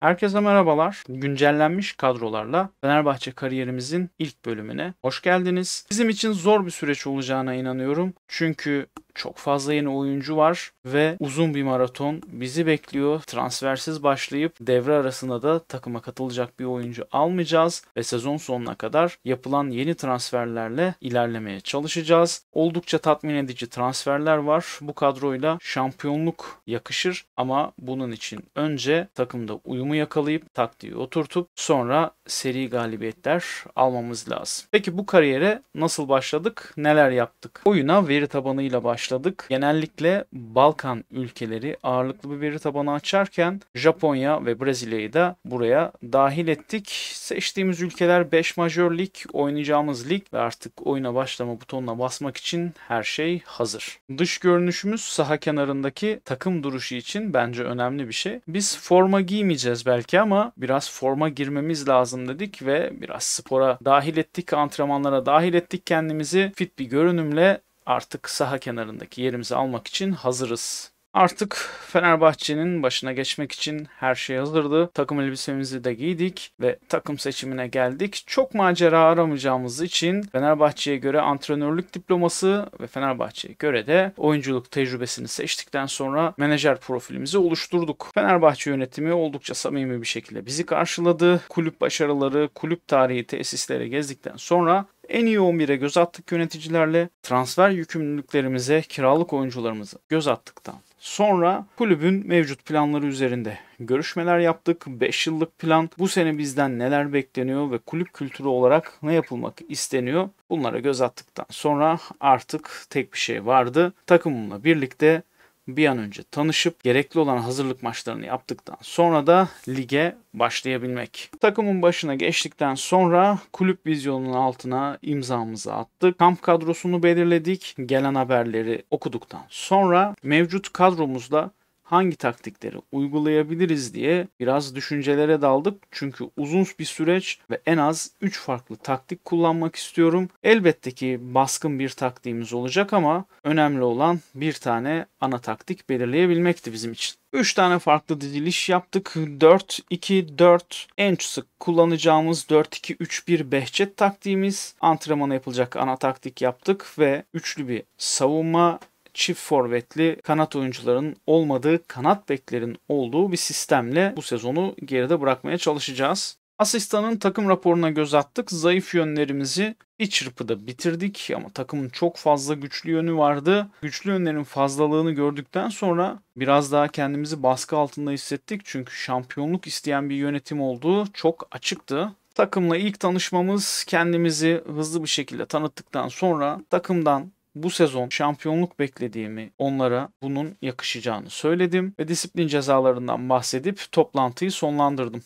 Herkese merhabalar. Güncellenmiş kadrolarla Fenerbahçe kariyerimizin ilk bölümüne hoş geldiniz. Bizim için zor bir süreç olacağına inanıyorum. Çünkü çok fazla yeni oyuncu var ve uzun bir maraton bizi bekliyor. Transfersiz başlayıp devre arasında da takıma katılacak bir oyuncu almayacağız ve sezon sonuna kadar yapılan yeni transferlerle ilerlemeye çalışacağız. Oldukça tatmin edici transferler var. Bu kadroyla şampiyonluk yakışır ama bunun için önce takımda uyumu yakalayıp taktiği oturtup sonra seri galibiyetler almamız lazım. Peki bu kariyere nasıl başladık? Neler yaptık? Oyuna veri tabanıyla başladık başladık. Genellikle Balkan ülkeleri ağırlıklı bir veri tabanı açarken Japonya ve Brezilya'yı da buraya dahil ettik. Seçtiğimiz ülkeler 5 majör lig, oynayacağımız lig ve artık oyuna başlama butonuna basmak için her şey hazır. Dış görünüşümüz saha kenarındaki takım duruşu için bence önemli bir şey. Biz forma giymeyeceğiz belki ama biraz forma girmemiz lazım dedik ve biraz spora dahil ettik, antrenmanlara dahil ettik kendimizi. Fit bir görünümle artık saha kenarındaki yerimizi almak için hazırız. Artık Fenerbahçe'nin başına geçmek için her şey hazırdı. Takım elbisemizi de giydik ve takım seçimine geldik. Çok macera aramayacağımız için Fenerbahçe'ye göre antrenörlük diploması ve Fenerbahçe'ye göre de oyunculuk tecrübesini seçtikten sonra menajer profilimizi oluşturduk. Fenerbahçe yönetimi oldukça samimi bir şekilde bizi karşıladı. Kulüp başarıları, kulüp tarihi tesislere gezdikten sonra en iyi 11'e göz attık yöneticilerle transfer yükümlülüklerimize kiralık oyuncularımızı göz attıktan Sonra kulübün mevcut planları üzerinde görüşmeler yaptık. 5 yıllık plan bu sene bizden neler bekleniyor ve kulüp kültürü olarak ne yapılmak isteniyor. Bunlara göz attıktan sonra artık tek bir şey vardı. Takımımla birlikte bir an önce tanışıp gerekli olan hazırlık maçlarını yaptıktan sonra da lige başlayabilmek. Takımın başına geçtikten sonra kulüp vizyonunun altına imzamızı attık. Kamp kadrosunu belirledik. Gelen haberleri okuduktan sonra mevcut kadromuzla hangi taktikleri uygulayabiliriz diye biraz düşüncelere daldık. Çünkü uzun bir süreç ve en az 3 farklı taktik kullanmak istiyorum. Elbette ki baskın bir taktiğimiz olacak ama önemli olan bir tane ana taktik belirleyebilmekti bizim için. 3 tane farklı diziliş yaptık. 4-2-4 en sık kullanacağımız 4-2-3-1 behçet taktiğimiz. Antrenmana yapılacak ana taktik yaptık ve üçlü bir savunma çift forvetli kanat oyuncuların olmadığı kanat beklerin olduğu bir sistemle bu sezonu geride bırakmaya çalışacağız. Asistan'ın takım raporuna göz attık. Zayıf yönlerimizi bir çırpıda bitirdik ama takımın çok fazla güçlü yönü vardı. Güçlü yönlerin fazlalığını gördükten sonra biraz daha kendimizi baskı altında hissettik. Çünkü şampiyonluk isteyen bir yönetim olduğu çok açıktı. Takımla ilk tanışmamız kendimizi hızlı bir şekilde tanıttıktan sonra takımdan bu sezon şampiyonluk beklediğimi onlara bunun yakışacağını söyledim ve disiplin cezalarından bahsedip toplantıyı sonlandırdım.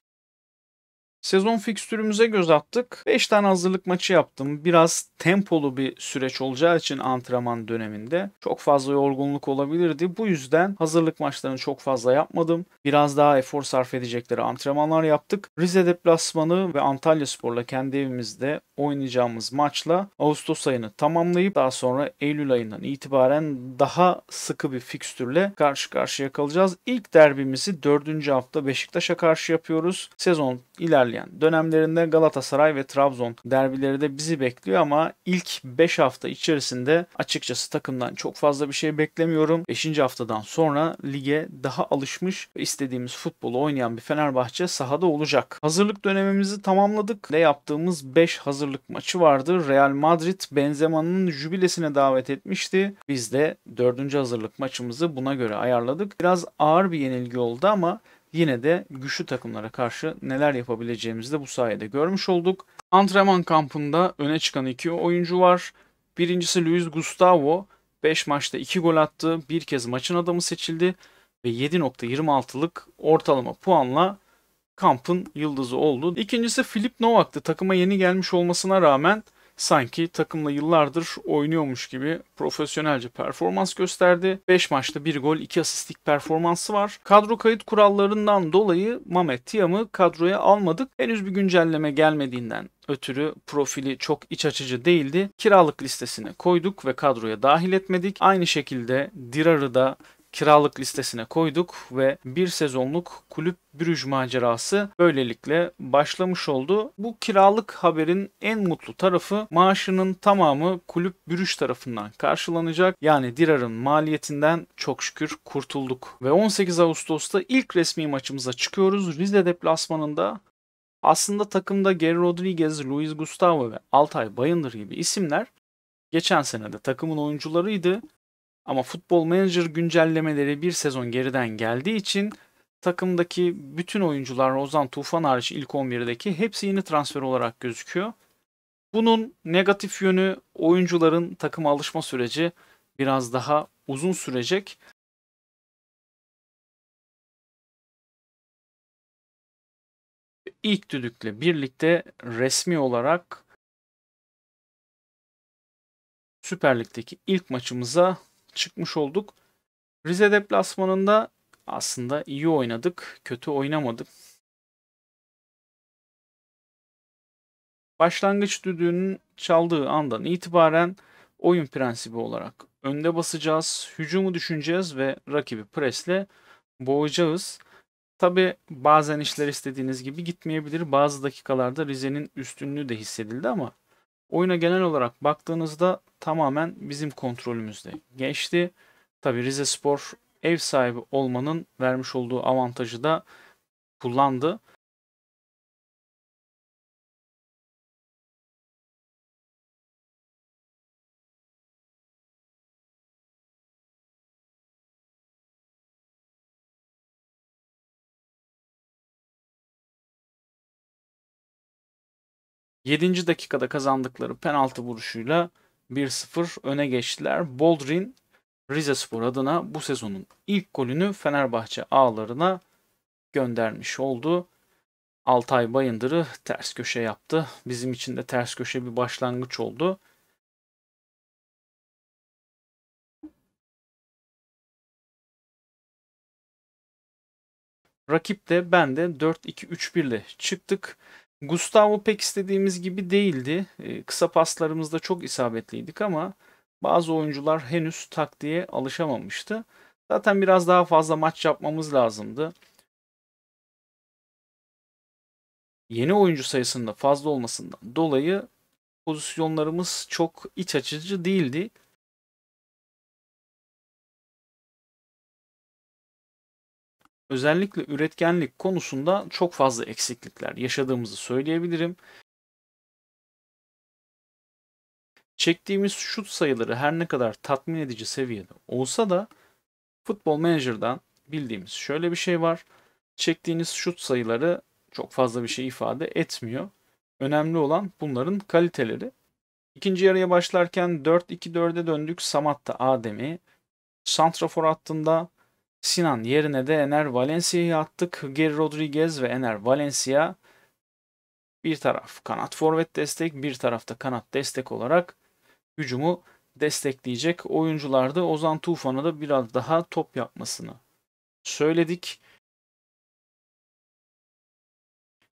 Sezon fikstürümüze göz attık. 5 tane hazırlık maçı yaptım. Biraz tempolu bir süreç olacağı için antrenman döneminde çok fazla yorgunluk olabilirdi. Bu yüzden hazırlık maçlarını çok fazla yapmadım. Biraz daha efor sarf edecekleri antrenmanlar yaptık. Rize deplasmanı ve Antalya Spor'la kendi evimizde oynayacağımız maçla Ağustos ayını tamamlayıp daha sonra Eylül ayından itibaren daha sıkı bir fikstürle karşı karşıya kalacağız. İlk derbimizi 4. hafta Beşiktaş'a karşı yapıyoruz. Sezon ilerli ilerleyen dönemlerinde Galatasaray ve Trabzon derbileri de bizi bekliyor ama ilk 5 hafta içerisinde açıkçası takımdan çok fazla bir şey beklemiyorum. 5. haftadan sonra lige daha alışmış istediğimiz futbolu oynayan bir Fenerbahçe sahada olacak. Hazırlık dönemimizi tamamladık. Ne yaptığımız 5 hazırlık maçı vardı. Real Madrid Benzema'nın jübilesine davet etmişti. Biz de 4. hazırlık maçımızı buna göre ayarladık. Biraz ağır bir yenilgi oldu ama yine de güçlü takımlara karşı neler yapabileceğimizi de bu sayede görmüş olduk. Antrenman kampında öne çıkan iki oyuncu var. Birincisi Luis Gustavo. 5 maçta 2 gol attı. Bir kez maçın adamı seçildi. Ve 7.26'lık ortalama puanla kampın yıldızı oldu. İkincisi Filip Novak'tı. Takıma yeni gelmiş olmasına rağmen sanki takımla yıllardır oynuyormuş gibi profesyonelce performans gösterdi. 5 maçta 1 gol 2 asistlik performansı var. Kadro kayıt kurallarından dolayı Mamet Tiam'ı kadroya almadık. Henüz bir güncelleme gelmediğinden ötürü profili çok iç açıcı değildi. Kiralık listesine koyduk ve kadroya dahil etmedik. Aynı şekilde Dirar'ı da kiralık listesine koyduk ve bir sezonluk kulüp Brüj macerası böylelikle başlamış oldu. Bu kiralık haberin en mutlu tarafı maaşının tamamı kulüp Brüj tarafından karşılanacak. Yani Dirar'ın maliyetinden çok şükür kurtulduk. Ve 18 Ağustos'ta ilk resmi maçımıza çıkıyoruz. Rize deplasmanında aslında takımda Geri Rodriguez, Luis Gustavo ve Altay Bayındır gibi isimler geçen sene de takımın oyuncularıydı. Ama Futbol Manager güncellemeleri bir sezon geriden geldiği için takımdaki bütün oyuncular Ozan Tufan hariç ilk 11'deki hepsi yeni transfer olarak gözüküyor. Bunun negatif yönü oyuncuların takıma alışma süreci biraz daha uzun sürecek. İlk düdükle birlikte resmi olarak Süper Lig'deki ilk maçımıza çıkmış olduk. Rize deplasmanında aslında iyi oynadık, kötü oynamadık. Başlangıç düdüğünün çaldığı andan itibaren oyun prensibi olarak önde basacağız, hücumu düşüneceğiz ve rakibi presle boğacağız. Tabi bazen işler istediğiniz gibi gitmeyebilir. Bazı dakikalarda Rize'nin üstünlüğü de hissedildi ama oyuna genel olarak baktığınızda tamamen bizim kontrolümüzde geçti. Tabi Rize Spor ev sahibi olmanın vermiş olduğu avantajı da kullandı. Yedinci dakikada kazandıkları penaltı vuruşuyla 1-0 öne geçtiler. Boldrin Rizespor adına bu sezonun ilk golünü Fenerbahçe ağlarına göndermiş oldu. Altay Bayındır'ı ters köşe yaptı. Bizim için de ters köşe bir başlangıç oldu. Rakip de ben de 4-2-3-1 ile çıktık. Gustavo pek istediğimiz gibi değildi. Ee, kısa paslarımızda çok isabetliydik ama bazı oyuncular henüz taktiğe alışamamıştı. Zaten biraz daha fazla maç yapmamız lazımdı. Yeni oyuncu sayısında fazla olmasından dolayı pozisyonlarımız çok iç açıcı değildi. özellikle üretkenlik konusunda çok fazla eksiklikler yaşadığımızı söyleyebilirim. Çektiğimiz şut sayıları her ne kadar tatmin edici seviyede olsa da Futbol Manager'dan bildiğimiz şöyle bir şey var. Çektiğiniz şut sayıları çok fazla bir şey ifade etmiyor. Önemli olan bunların kaliteleri. İkinci yarıya başlarken 4-2-4'e döndük. Samatta da Adem'i. Santrafor hattında Sinan yerine de Ener Valencia'yı attık. Geri Rodriguez ve Ener Valencia bir taraf kanat forvet destek, bir tarafta kanat destek olarak hücumu destekleyecek oyunculardı. Ozan Tufan'a da biraz daha top yapmasını söyledik.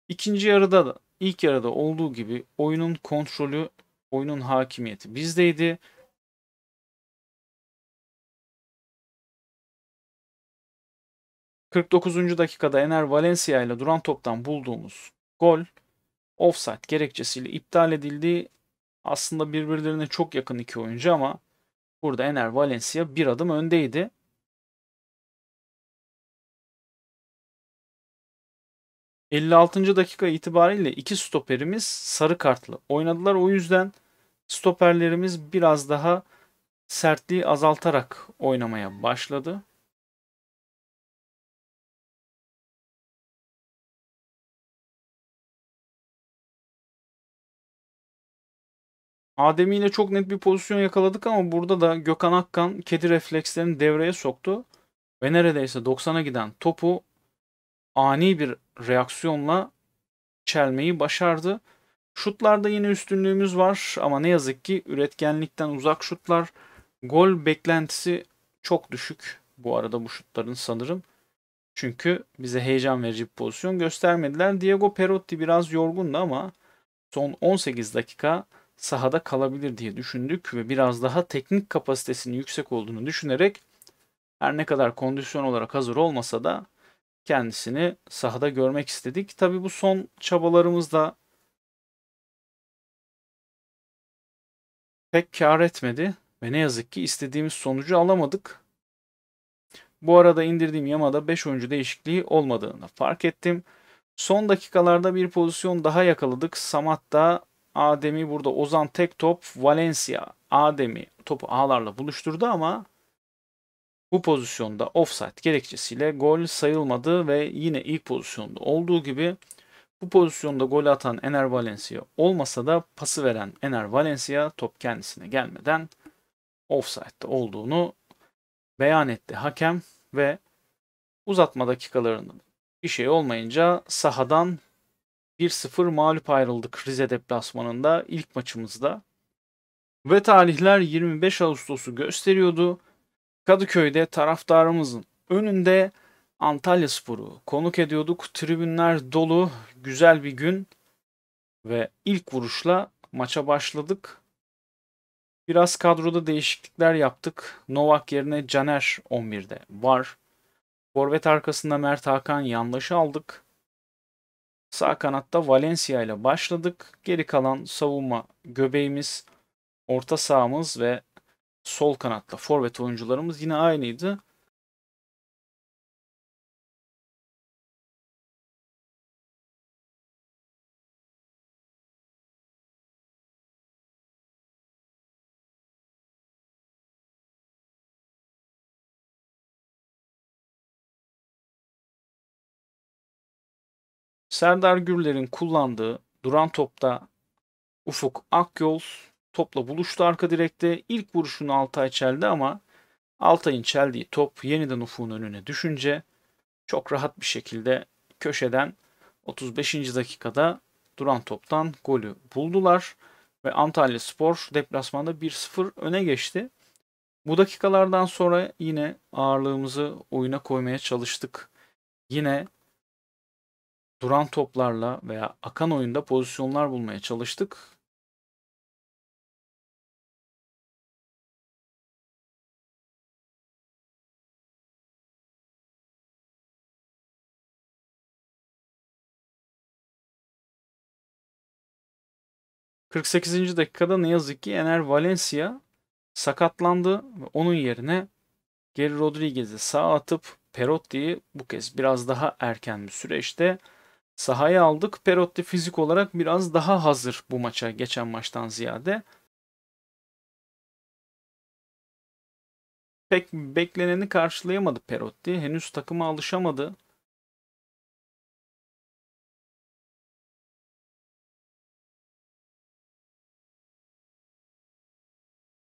İkinci yarıda da ilk yarıda olduğu gibi oyunun kontrolü, oyunun hakimiyeti bizdeydi. 49. dakikada Ener Valencia ile duran toptan bulduğumuz gol offside gerekçesiyle iptal edildi. Aslında birbirlerine çok yakın iki oyuncu ama burada Ener Valencia bir adım öndeydi. ...56. dakika itibariyle iki stoperimiz sarı kartlı oynadılar. O yüzden stoperlerimiz biraz daha sertliği azaltarak oynamaya başladı. Adem ile çok net bir pozisyon yakaladık ama burada da Gökhan Akkan kedi reflekslerini devreye soktu. Ve neredeyse 90'a giden topu ani bir reaksiyonla çelmeyi başardı. Şutlarda yine üstünlüğümüz var ama ne yazık ki üretkenlikten uzak şutlar. Gol beklentisi çok düşük bu arada bu şutların sanırım. Çünkü bize heyecan verici bir pozisyon göstermediler. Diego Perotti biraz yorgundu ama son 18 dakika sahada kalabilir diye düşündük ve biraz daha teknik kapasitesinin yüksek olduğunu düşünerek her ne kadar kondisyon olarak hazır olmasa da kendisini sahada görmek istedik. Tabii bu son çabalarımızda pek kar etmedi ve ne yazık ki istediğimiz sonucu alamadık. Bu arada indirdiğim yamada 5 oyuncu değişikliği olmadığını fark ettim. Son dakikalarda bir pozisyon daha yakaladık. Samat da Adem'i burada Ozan tek top Valencia Adem'i topu ağlarla buluşturdu ama bu pozisyonda offside gerekçesiyle gol sayılmadı ve yine ilk pozisyonda olduğu gibi bu pozisyonda gol atan Ener Valencia olmasa da pası veren Ener Valencia top kendisine gelmeden offside'de olduğunu beyan etti hakem ve uzatma dakikalarında bir şey olmayınca sahadan 1-0 mağlup ayrıldık Rize deplasmanında ilk maçımızda. Ve tarihler 25 Ağustos'u gösteriyordu. Kadıköy'de taraftarımızın önünde Antalya Sporu konuk ediyorduk. Tribünler dolu, güzel bir gün ve ilk vuruşla maça başladık. Biraz kadroda değişiklikler yaptık. Novak yerine Caner 11'de var. Forvet arkasında Mert Hakan yanlışı aldık. Sağ kanatta Valencia ile başladık. Geri kalan savunma göbeğimiz, orta sahamız ve sol kanatta forvet oyuncularımız yine aynıydı. Serdar Gürler'in kullandığı duran topta Ufuk Akyol topla buluştu arka direkte. İlk vuruşunu Altay çeldi ama Altay'ın çeldiği top yeniden Ufuk'un önüne düşünce çok rahat bir şekilde köşeden 35. dakikada duran toptan golü buldular ve Antalya Spor deplasmanda 1-0 öne geçti. Bu dakikalardan sonra yine ağırlığımızı oyuna koymaya çalıştık. Yine duran toplarla veya akan oyunda pozisyonlar bulmaya çalıştık. ...48. dakikada ne yazık ki Ener Valencia sakatlandı ve onun yerine Geri Rodriguez'i sağ atıp Perotti'yi bu kez biraz daha erken bir süreçte sahaya aldık. Perotti fizik olarak biraz daha hazır bu maça geçen maçtan ziyade. Pek bekleneni karşılayamadı Perotti. Henüz takıma alışamadı.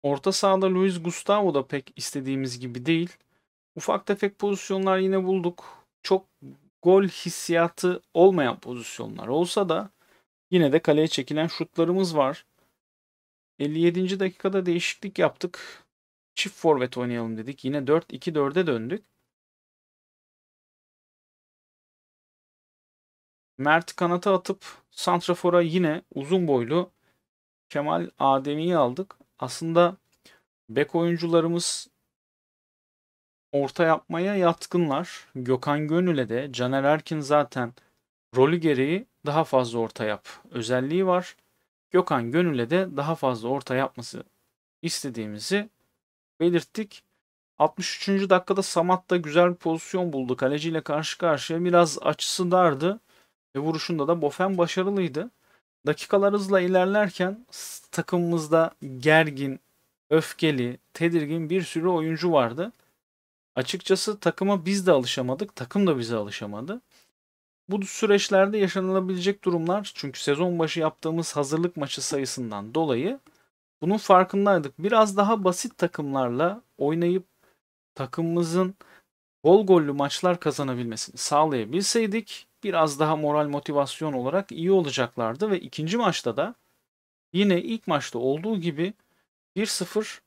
Orta sahada Luis Gustavo da pek istediğimiz gibi değil. Ufak tefek pozisyonlar yine bulduk. Çok gol hissiyatı olmayan pozisyonlar olsa da yine de kaleye çekilen şutlarımız var. 57. dakikada değişiklik yaptık. Çift forvet oynayalım dedik. Yine 4-2-4'e döndük. Mert kanata atıp Santrafor'a yine uzun boylu Kemal Ademi'yi aldık. Aslında bek oyuncularımız orta yapmaya yatkınlar. Gökhan Gönül'e de Caner Erkin zaten rolü gereği daha fazla orta yap özelliği var. Gökhan Gönül'e de daha fazla orta yapması istediğimizi belirttik. 63. dakikada Samat da güzel bir pozisyon buldu. Kaleciyle karşı karşıya biraz açısı dardı. Ve vuruşunda da Bofen başarılıydı. Dakikalar hızla ilerlerken takımımızda gergin, öfkeli, tedirgin bir sürü oyuncu vardı açıkçası takıma biz de alışamadık. Takım da bize alışamadı. Bu süreçlerde yaşanılabilecek durumlar çünkü sezon başı yaptığımız hazırlık maçı sayısından dolayı bunun farkındaydık. Biraz daha basit takımlarla oynayıp takımımızın gol gollü maçlar kazanabilmesini sağlayabilseydik biraz daha moral motivasyon olarak iyi olacaklardı ve ikinci maçta da yine ilk maçta olduğu gibi 1-0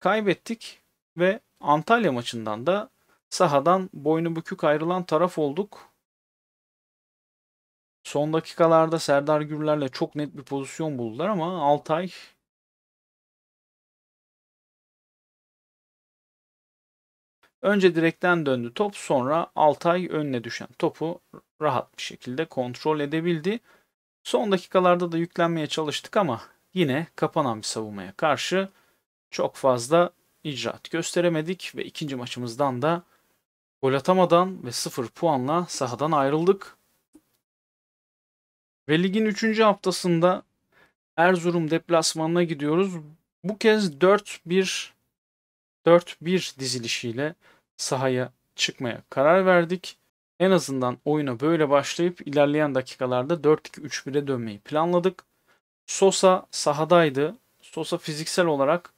kaybettik ve Antalya maçından da sahadan boynu bükük ayrılan taraf olduk. Son dakikalarda Serdar Gürler'le çok net bir pozisyon buldular ama Altay Önce direkten döndü top sonra Altay önüne düşen topu rahat bir şekilde kontrol edebildi. Son dakikalarda da yüklenmeye çalıştık ama yine kapanan bir savunmaya karşı çok fazla icraat gösteremedik ve ikinci maçımızdan da gol atamadan ve sıfır puanla sahadan ayrıldık. Ve ligin 3. haftasında Erzurum deplasmanına gidiyoruz. Bu kez 4-1 4-1 dizilişiyle sahaya çıkmaya karar verdik. En azından oyuna böyle başlayıp ilerleyen dakikalarda 4-2-3-1'e dönmeyi planladık. Sosa sahadaydı. Sosa fiziksel olarak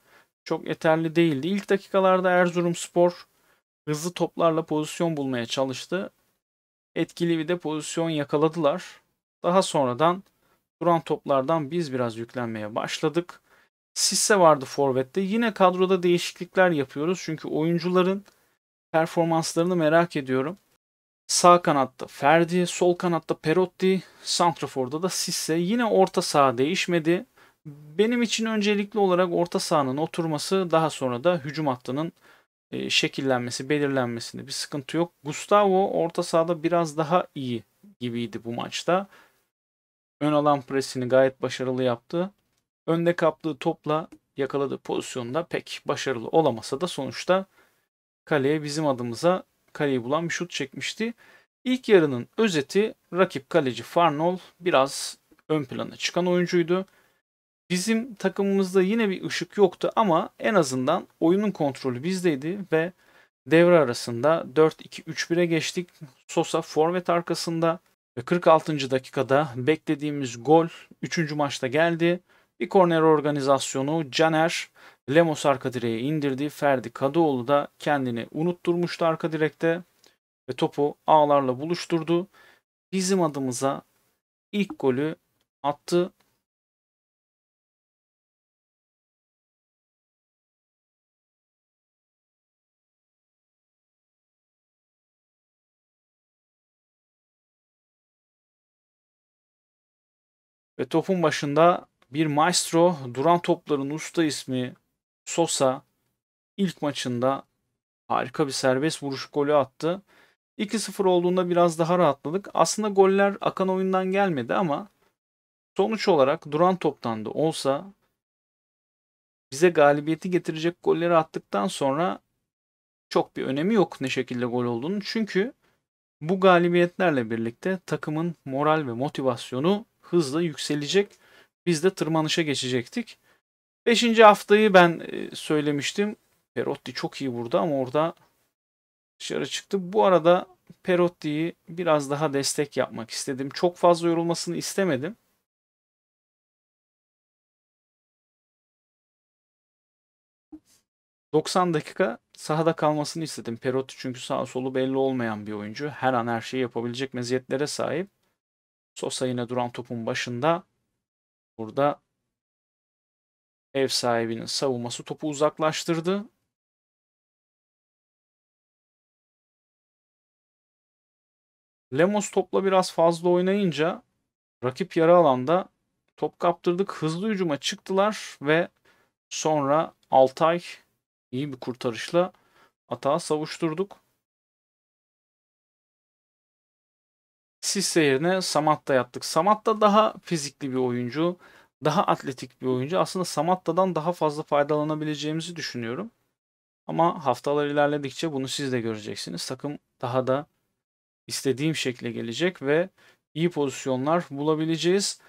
çok yeterli değildi. İlk dakikalarda Erzurumspor hızlı toplarla pozisyon bulmaya çalıştı. Etkili bir de pozisyon yakaladılar. Daha sonradan duran toplardan biz biraz yüklenmeye başladık. Sisse vardı forvette. Yine kadroda değişiklikler yapıyoruz. Çünkü oyuncuların performanslarını merak ediyorum. Sağ kanatta Ferdi, sol kanatta Perotti, Santrafor'da da Sisse. Yine orta saha değişmedi. Benim için öncelikli olarak orta sahanın oturması daha sonra da hücum hattının e, şekillenmesi, belirlenmesinde bir sıkıntı yok. Gustavo orta sahada biraz daha iyi gibiydi bu maçta. Ön alan presini gayet başarılı yaptı. Önde kaptığı topla yakaladığı pozisyonda pek başarılı olamasa da sonuçta kaleye bizim adımıza kaleyi bulan bir şut çekmişti. İlk yarının özeti rakip kaleci Farnol biraz ön plana çıkan oyuncuydu. Bizim takımımızda yine bir ışık yoktu ama en azından oyunun kontrolü bizdeydi ve devre arasında 4-2-3-1'e geçtik. Sosa forvet arkasında ve 46. dakikada beklediğimiz gol 3. maçta geldi. Bir korner organizasyonu Caner Lemos arka direğe indirdi. Ferdi Kadıoğlu da kendini unutturmuştu arka direkte ve topu ağlarla buluşturdu. Bizim adımıza ilk golü attı Ve topun başında bir maestro, duran topların usta ismi Sosa ilk maçında harika bir serbest vuruş golü attı. 2-0 olduğunda biraz daha rahatladık. Aslında goller akan oyundan gelmedi ama sonuç olarak duran toptan da olsa bize galibiyeti getirecek golleri attıktan sonra çok bir önemi yok ne şekilde gol olduğunu. Çünkü bu galibiyetlerle birlikte takımın moral ve motivasyonu hızla yükselecek. Biz de tırmanışa geçecektik. Beşinci haftayı ben e, söylemiştim. Perotti çok iyi burada ama orada dışarı çıktı. Bu arada Perotti'yi biraz daha destek yapmak istedim. Çok fazla yorulmasını istemedim. ...90 dakika sahada kalmasını istedim. Perotti çünkü sağ solu belli olmayan bir oyuncu. Her an her şeyi yapabilecek meziyetlere sahip. Sosa yine duran topun başında. Burada ev sahibinin savunması topu uzaklaştırdı. Lemos topla biraz fazla oynayınca rakip yarı alanda top kaptırdık. Hızlı hücuma çıktılar ve sonra Altay iyi bir kurtarışla atağa savuşturduk. Sisse yerine Samatta yattık. Samatta daha fizikli bir oyuncu. Daha atletik bir oyuncu. Aslında Samatta'dan daha fazla faydalanabileceğimizi düşünüyorum. Ama haftalar ilerledikçe bunu siz de göreceksiniz. Takım daha da istediğim şekle gelecek ve iyi pozisyonlar bulabileceğiz.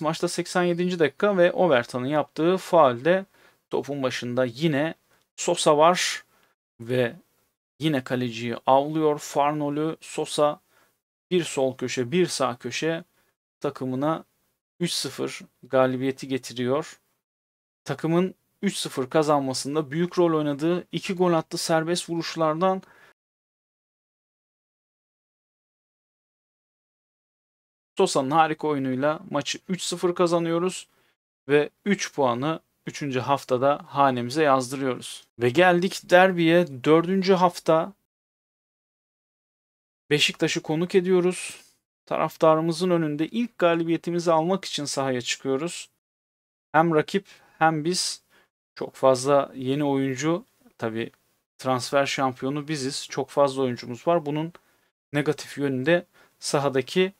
Maçta 87. dakika ve Overton'un yaptığı faalde topun başında yine Sosa var ve yine kaleciyi avlıyor. Farnol'ü Sosa bir sol köşe bir sağ köşe takımına 3-0 galibiyeti getiriyor. Takımın 3-0 kazanmasında büyük rol oynadığı, 2 gol attı serbest vuruşlardan Sosa'nın harika oyunuyla maçı 3-0 kazanıyoruz ve 3 puanı 3. haftada hanemize yazdırıyoruz. Ve geldik derbiye 4. hafta Beşiktaş'ı konuk ediyoruz. Taraftarımızın önünde ilk galibiyetimizi almak için sahaya çıkıyoruz. Hem rakip hem biz çok fazla yeni oyuncu tabi transfer şampiyonu biziz. Çok fazla oyuncumuz var. Bunun negatif yönünde sahadaki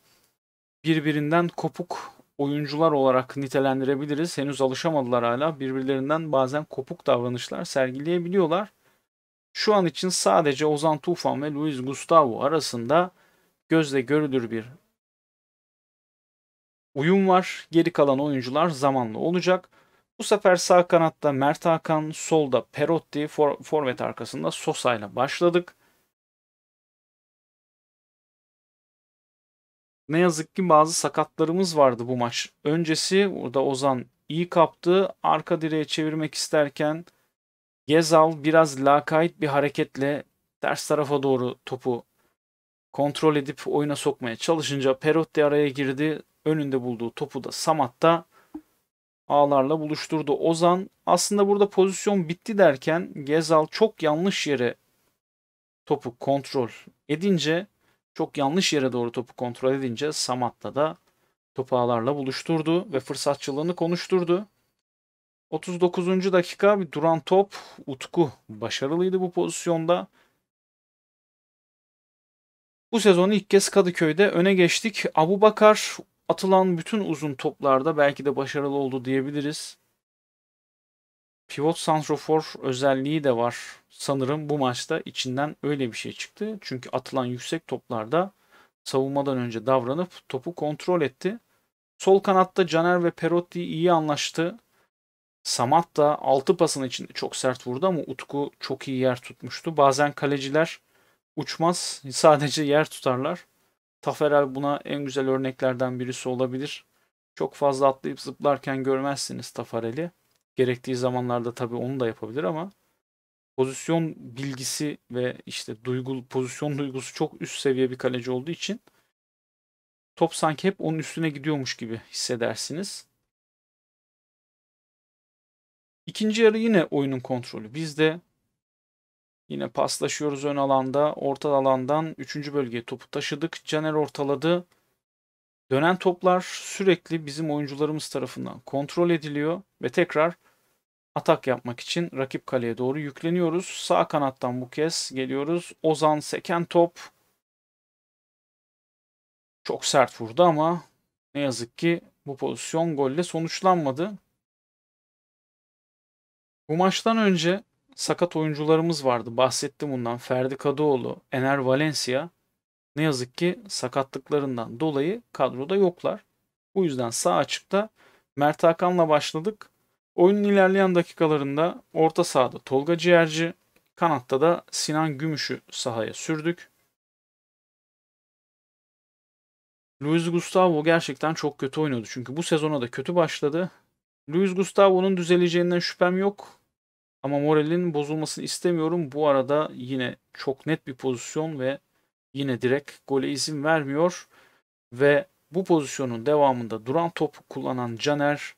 birbirinden kopuk oyuncular olarak nitelendirebiliriz. Henüz alışamadılar hala. Birbirlerinden bazen kopuk davranışlar sergileyebiliyorlar. Şu an için sadece Ozan Tufan ve Luis Gustavo arasında gözle görülür bir uyum var. Geri kalan oyuncular zamanlı olacak. Bu sefer sağ kanatta Mert Hakan, solda Perotti, for forvet arkasında Sosa ile başladık. ne yazık ki bazı sakatlarımız vardı bu maç. Öncesi burada Ozan iyi kaptı. Arka direğe çevirmek isterken Gezal biraz lakayt bir hareketle ters tarafa doğru topu kontrol edip oyuna sokmaya çalışınca Perotti araya girdi. Önünde bulduğu topu da Samat'ta ağlarla buluşturdu. Ozan aslında burada pozisyon bitti derken Gezal çok yanlış yere topu kontrol edince çok yanlış yere doğru topu kontrol edince Samat'ta da topu ağlarla buluşturdu ve fırsatçılığını konuşturdu. 39. dakika bir duran top Utku başarılıydı bu pozisyonda. Bu sezon ilk kez Kadıköy'de öne geçtik. Abu Bakar atılan bütün uzun toplarda belki de başarılı oldu diyebiliriz. Pivot santrofor özelliği de var. Sanırım bu maçta içinden öyle bir şey çıktı. Çünkü atılan yüksek toplarda savunmadan önce davranıp topu kontrol etti. Sol kanatta Caner ve Perotti iyi anlaştı. Samat da 6 pasın için çok sert vurdu ama Utku çok iyi yer tutmuştu. Bazen kaleciler uçmaz sadece yer tutarlar. Taferel buna en güzel örneklerden birisi olabilir. Çok fazla atlayıp zıplarken görmezsiniz Tafarel'i. Gerektiği zamanlarda tabii onu da yapabilir ama pozisyon bilgisi ve işte duygu, pozisyon duygusu çok üst seviye bir kaleci olduğu için top sanki hep onun üstüne gidiyormuş gibi hissedersiniz. İkinci yarı yine oyunun kontrolü. Biz de yine paslaşıyoruz ön alanda, orta alandan 3. bölgeye topu taşıdık. Caner ortaladı. Dönen toplar sürekli bizim oyuncularımız tarafından kontrol ediliyor ve tekrar atak yapmak için rakip kaleye doğru yükleniyoruz. Sağ kanattan bu kez geliyoruz. Ozan seken top çok sert vurdu ama ne yazık ki bu pozisyon golle sonuçlanmadı. Bu maçtan önce sakat oyuncularımız vardı. Bahsettim bundan. Ferdi Kadıoğlu, Ener Valencia ne yazık ki sakatlıklarından dolayı kadroda yoklar. Bu yüzden sağ açıkta Mert Hakan'la başladık. Oyunun ilerleyen dakikalarında orta sahada Tolga Ciğerci, kanatta da Sinan Gümüş'ü sahaya sürdük. Luis Gustavo gerçekten çok kötü oynuyordu. Çünkü bu sezona da kötü başladı. Luis Gustavo'nun düzeleceğinden şüphem yok. Ama moralin bozulmasını istemiyorum. Bu arada yine çok net bir pozisyon ve yine direkt gole izin vermiyor ve bu pozisyonun devamında duran topu kullanan Caner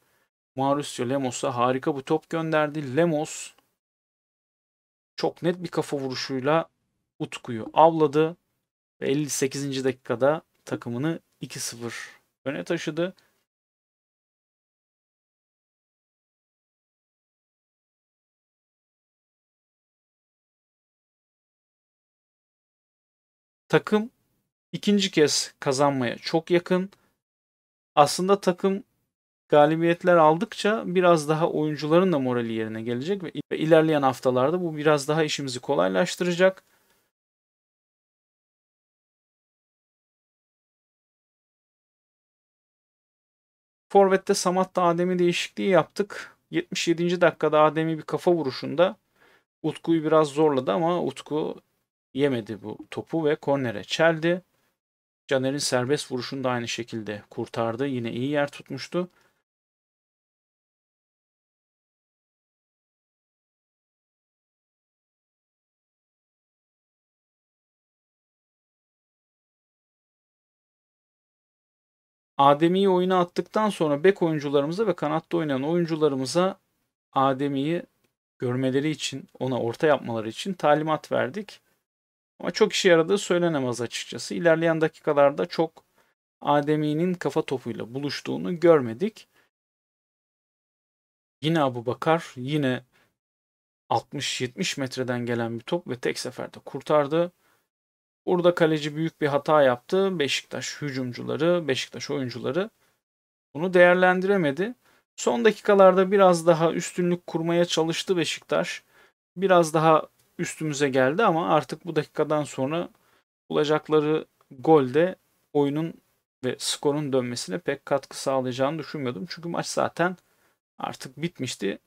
Mauricio Lemos'a harika bir top gönderdi. Lemos çok net bir kafa vuruşuyla Utku'yu avladı ve 58. dakikada takımını 2-0 öne taşıdı. Takım ikinci kez kazanmaya çok yakın. Aslında takım galibiyetler aldıkça biraz daha oyuncuların da morali yerine gelecek ve ilerleyen haftalarda bu biraz daha işimizi kolaylaştıracak. Forvet'te Samat'ta Adem'i değişikliği yaptık. 77. dakikada Adem'i bir kafa vuruşunda Utku'yu biraz zorladı ama Utku yemedi bu topu ve kornere çeldi. Caner'in serbest vuruşunu da aynı şekilde kurtardı. Yine iyi yer tutmuştu. Adem'iyi oyuna attıktan sonra bek oyuncularımıza ve kanatta oynayan oyuncularımıza Adem'iyi görmeleri için, ona orta yapmaları için talimat verdik. Ama çok işe yaradığı söylenemez açıkçası. İlerleyen dakikalarda çok Ademi'nin kafa topuyla buluştuğunu görmedik. Yine Abu Bakar yine 60-70 metreden gelen bir top ve tek seferde kurtardı. Burada kaleci büyük bir hata yaptı. Beşiktaş hücumcuları, Beşiktaş oyuncuları bunu değerlendiremedi. Son dakikalarda biraz daha üstünlük kurmaya çalıştı Beşiktaş. Biraz daha üstümüze geldi ama artık bu dakikadan sonra bulacakları gol de oyunun ve skorun dönmesine pek katkı sağlayacağını düşünmüyordum. Çünkü maç zaten artık bitmişti.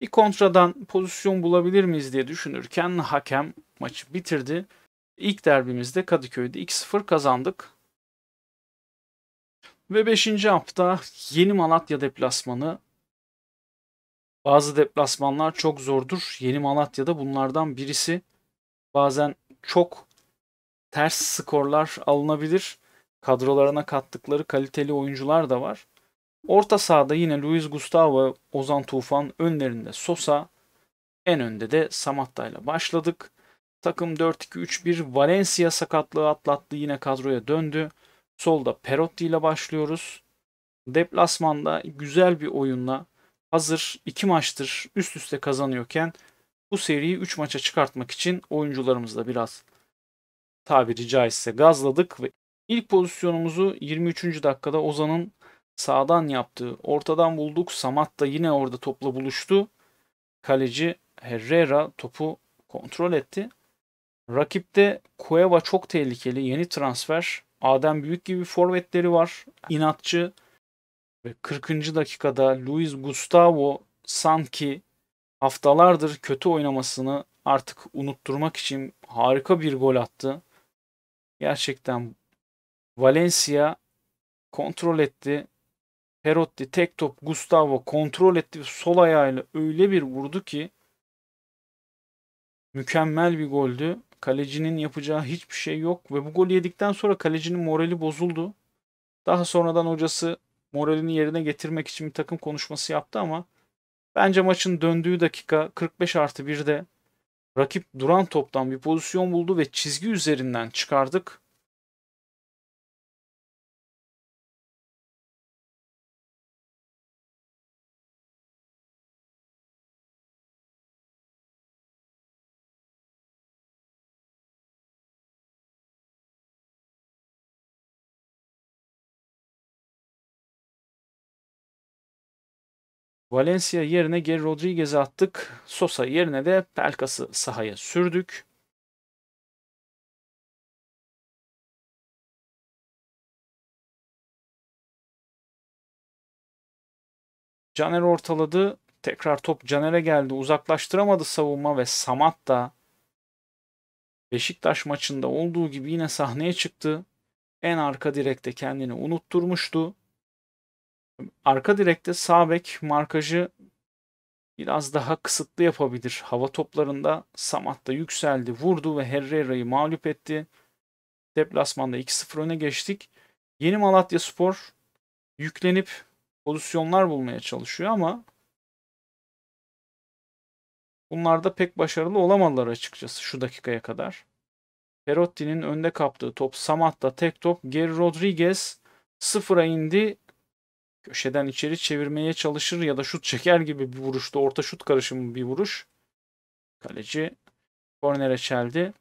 Bir kontradan pozisyon bulabilir miyiz diye düşünürken hakem maçı bitirdi. İlk derbimizde Kadıköy'de 2-0 kazandık. Ve 5. hafta yeni Malatya deplasmanı bazı deplasmanlar çok zordur. Yeni Malatya'da bunlardan birisi. Bazen çok ters skorlar alınabilir. Kadrolarına kattıkları kaliteli oyuncular da var. Orta sahada yine Luis Gustavo, Ozan Tufan, önlerinde Sosa, en önde de Samatta ile başladık. Takım 4-2-3-1 Valencia sakatlığı atlattı yine kadroya döndü. Solda Perotti ile başlıyoruz. Deplasmanda güzel bir oyunla hazır 2 maçtır üst üste kazanıyorken bu seriyi 3 maça çıkartmak için oyuncularımızla biraz tabiri caizse gazladık ve ilk pozisyonumuzu 23. dakikada Ozan'ın sağdan yaptığı ortadan bulduk. Samat da yine orada topla buluştu. Kaleci Herrera topu kontrol etti. Rakipte Cueva çok tehlikeli. Yeni transfer. Adem Büyük gibi forvetleri var. İnatçı. Ve 40. dakikada Luis Gustavo sanki haftalardır kötü oynamasını artık unutturmak için harika bir gol attı. Gerçekten Valencia kontrol etti. Perotti tek top Gustavo kontrol etti. Sol ayağıyla öyle bir vurdu ki mükemmel bir goldü. Kalecinin yapacağı hiçbir şey yok ve bu golü yedikten sonra kalecinin morali bozuldu. Daha sonradan hocası moralini yerine getirmek için bir takım konuşması yaptı ama bence maçın döndüğü dakika 45 artı 1'de rakip duran toptan bir pozisyon buldu ve çizgi üzerinden çıkardık. Valencia yerine geri Rodriguez'i attık. Sosa yerine de Pelkas'ı sahaya sürdük. Caner ortaladı. Tekrar top Caner'e geldi. Uzaklaştıramadı savunma ve Samat da Beşiktaş maçında olduğu gibi yine sahneye çıktı. En arka direkte kendini unutturmuştu. Arka direkte sağ bek markajı biraz daha kısıtlı yapabilir. Hava toplarında Samat da yükseldi, vurdu ve Herrera'yı mağlup etti. Deplasmanda 2-0 öne geçtik. Yeni Malatya Spor yüklenip pozisyonlar bulmaya çalışıyor ama bunlar da pek başarılı olamadılar açıkçası şu dakikaya kadar. Perotti'nin önde kaptığı top Samat'ta tek top Geri Rodriguez sıfıra indi köşeden içeri çevirmeye çalışır ya da şut çeker gibi bir vuruştu. Orta şut karışımı bir vuruş. Kaleci kornere çeldi.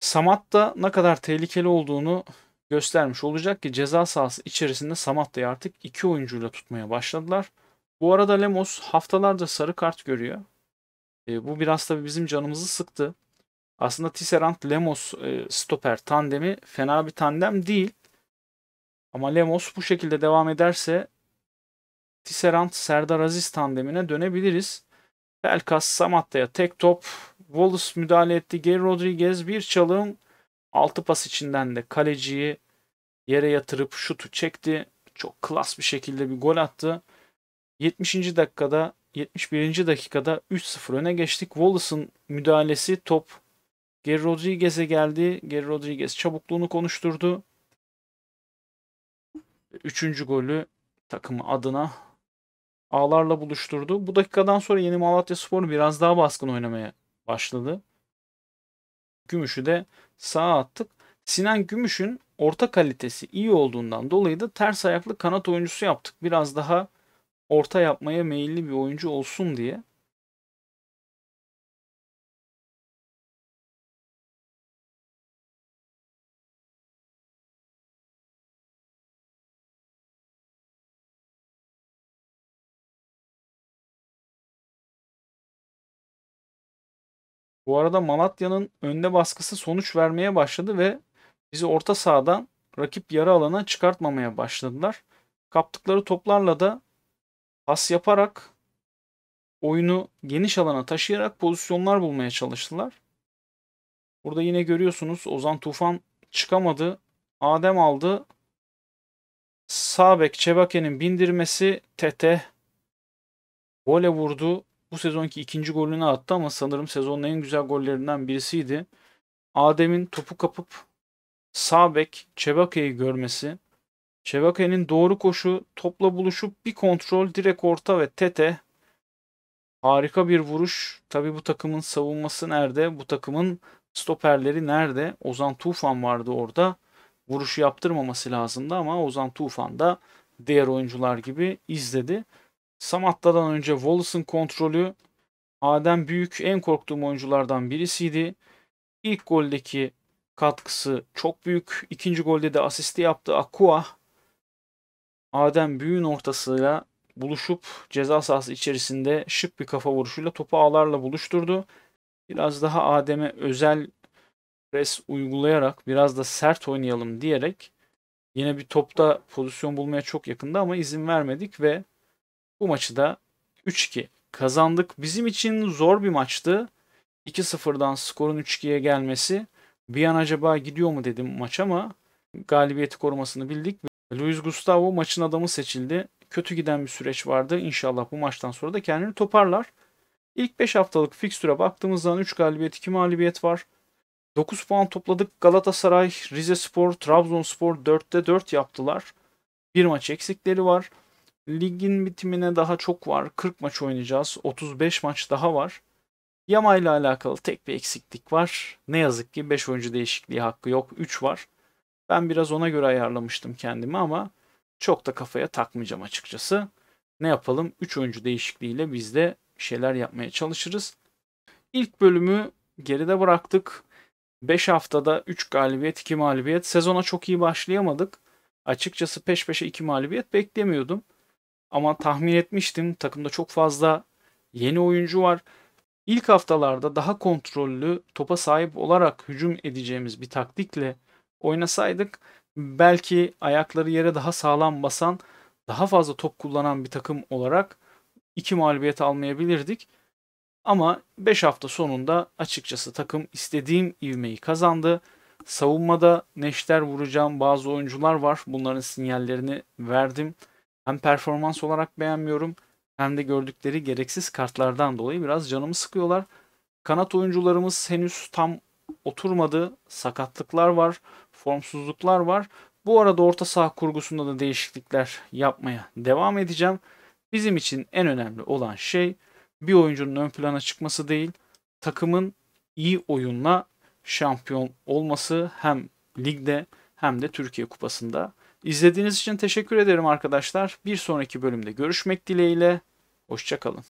Samat da ne kadar tehlikeli olduğunu göstermiş olacak ki ceza sahası içerisinde Samatta'yı artık iki oyuncuyla tutmaya başladılar. Bu arada Lemos haftalarca sarı kart görüyor. E, bu biraz da bizim canımızı sıktı. Aslında Tisserand Lemos e, stoper tandemi fena bir tandem değil. Ama Lemos bu şekilde devam ederse Tisserand Serdar Aziz tandemine dönebiliriz. Pelkas Samatta'ya tek top. Wallace müdahale etti. Geri Rodriguez bir çalım. Altı pas içinden de kaleciyi yere yatırıp şutu çekti. Çok klas bir şekilde bir gol attı. 70. dakikada 71. dakikada 3-0 öne geçtik. Wallace'ın müdahalesi top Geri Rodriguez'e geldi. Geri Rodriguez çabukluğunu konuşturdu. Üçüncü golü takımı adına ağlarla buluşturdu. Bu dakikadan sonra yeni Malatya Spor biraz daha baskın oynamaya başladı. Gümüş'ü de sağa attık. Sinan Gümüş'ün orta kalitesi iyi olduğundan dolayı da ters ayaklı kanat oyuncusu yaptık. Biraz daha orta yapmaya meyilli bir oyuncu olsun diye. Bu arada Malatya'nın önde baskısı sonuç vermeye başladı ve bizi orta sahadan rakip yarı alana çıkartmamaya başladılar. Kaptıkları toplarla da pas yaparak oyunu geniş alana taşıyarak pozisyonlar bulmaya çalıştılar. Burada yine görüyorsunuz Ozan Tufan çıkamadı. Adem aldı. Sabek Çebake'nin bindirmesi Tete gole vurdu. Bu sezonki ikinci golünü attı ama sanırım sezonun en güzel gollerinden birisiydi. Adem'in topu kapıp sağ bek Çebakayı görmesi, Çebakayı'nın doğru koşu, topla buluşup bir kontrol, direkt orta ve tete. Harika bir vuruş. Tabi bu takımın savunması nerede? Bu takımın stoperleri nerede? Ozan Tufan vardı orada. Vuruşu yaptırmaması lazımdı ama Ozan Tufan da diğer oyuncular gibi izledi. Samatta'dan önce Wallace'ın kontrolü Adem Büyük en korktuğum oyunculardan birisiydi. İlk goldeki katkısı çok büyük. İkinci golde de asisti yaptı Akua. Adem Büyük'ün ortasıyla buluşup ceza sahası içerisinde şık bir kafa vuruşuyla topu ağlarla buluşturdu. Biraz daha Adem'e özel pres uygulayarak biraz da sert oynayalım diyerek yine bir topta pozisyon bulmaya çok yakındı ama izin vermedik ve bu maçı da 3-2 kazandık. Bizim için zor bir maçtı. 2-0'dan skorun 3-2'ye gelmesi. Bir an acaba gidiyor mu dedim maç ama galibiyeti korumasını bildik. Luis Gustavo maçın adamı seçildi. Kötü giden bir süreç vardı. İnşallah bu maçtan sonra da kendini toparlar. İlk 5 haftalık fikstüre baktığımızda zaman 3 galibiyet 2 mağlubiyet var. 9 puan topladık. Galatasaray, Rizespor, Trabzonspor 4'te 4 yaptılar. Bir maç eksikleri var. Ligin bitimine daha çok var. 40 maç oynayacağız. 35 maç daha var. Yama ile alakalı tek bir eksiklik var. Ne yazık ki 5 oyuncu değişikliği hakkı yok. 3 var. Ben biraz ona göre ayarlamıştım kendimi ama çok da kafaya takmayacağım açıkçası. Ne yapalım? 3 oyuncu değişikliğiyle biz de bir şeyler yapmaya çalışırız. İlk bölümü geride bıraktık. 5 haftada 3 galibiyet 2 mağlubiyet. Sezona çok iyi başlayamadık. Açıkçası peş peşe 2 mağlubiyet beklemiyordum. Ama tahmin etmiştim takımda çok fazla yeni oyuncu var. İlk haftalarda daha kontrollü topa sahip olarak hücum edeceğimiz bir taktikle oynasaydık belki ayakları yere daha sağlam basan, daha fazla top kullanan bir takım olarak iki mağlubiyet almayabilirdik. Ama 5 hafta sonunda açıkçası takım istediğim ivmeyi kazandı. Savunmada neşter vuracağım bazı oyuncular var. Bunların sinyallerini verdim. Hem performans olarak beğenmiyorum hem de gördükleri gereksiz kartlardan dolayı biraz canımı sıkıyorlar. Kanat oyuncularımız henüz tam oturmadı. Sakatlıklar var, formsuzluklar var. Bu arada orta saha kurgusunda da değişiklikler yapmaya devam edeceğim. Bizim için en önemli olan şey bir oyuncunun ön plana çıkması değil, takımın iyi oyunla şampiyon olması hem ligde hem de Türkiye Kupası'nda. İzlediğiniz için teşekkür ederim arkadaşlar. Bir sonraki bölümde görüşmek dileğiyle. Hoşçakalın.